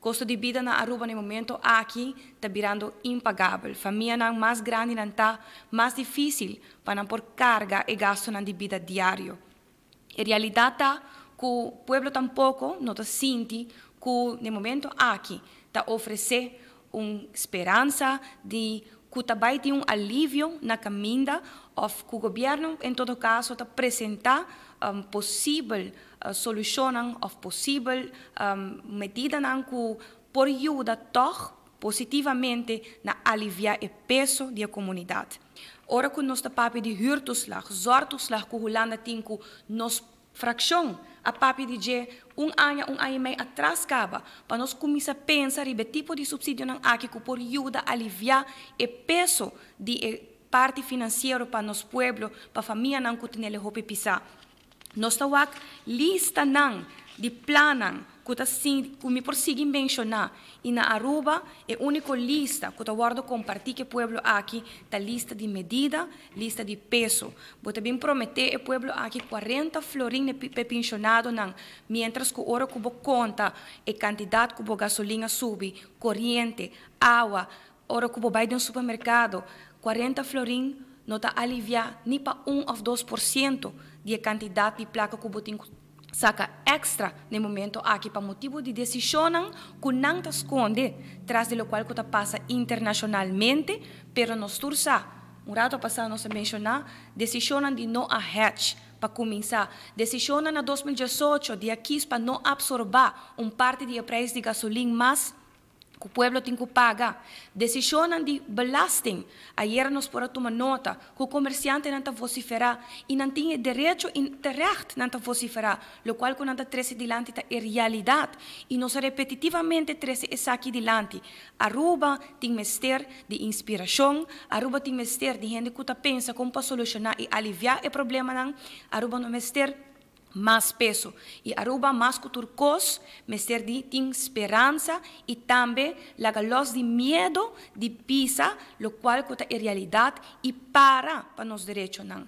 Custo de vida na Aruba, no momento, aqui, está virando impagável. Família não mais grande não está, mais difícil para não pôr carga e gasto na vida diário. A realidade está que o povo tampouco não está sente que, no momento, aqui, está oferecer uma esperança de também tem um alívio na caminha, of que o governo, em todo caso, está apresentar um, possível uh, solução, of possível um, medida não que por ajuda toh positivamente na aliviar o peso da comunidade. Ora, com nosso papo de huurtoeslag, zorgtoeslag, que Holanda tem que nos fração a papi di um ano, um ano e meio atrás caba, para nós começar a pensar sobre tipo de subsídio não aqui que por ajuda a aliviar o peso de parte financeira para nosso povo, para a família não que tem ele pisar. Nós temos lista não de planos kuta sin kumi por sigin mencionar, e na Aruba é único lista que eu guardo compartilhar que o povo aqui da tá lista de medida, lista de peso. Vou também prometer o povo aqui 40 florins de pensionado nan, mientras que ora que conta e é quantidade cubo gasolina sube, corrente, água, oro cubo vai de um supermercado, 40 florins não está aliviar nem para 1 ou 2% de quantidade de placa que saca extra no momento aqui para motivo de decisão que não te esconde, atrás de lo qual que passa internacionalmente, pero nos tursa, um rato passado nós mencionar, decisão de não a hatch, para começar. Decisão na 2018 de aqui para não absorver um parte de preço de gasolina mais o povo tem que pagar. Decisão de belasting. Ayer nós por uma nota que o comerciante não está vociferar e não tinha direito e direito não está vociferar, o qual quando está trece dilante é realidade e nos repetitivamente trece é aqui dilante. Aruba tem mestre de inspiração, Aruba tem mestre de gente que pensa como para solucionar e aliviar o problema não. Aruba mestre mester más peso. Y aruba más turcos me di de esperanza y también la galos de miedo de pisa, lo cual es realidad y para para nos derechos.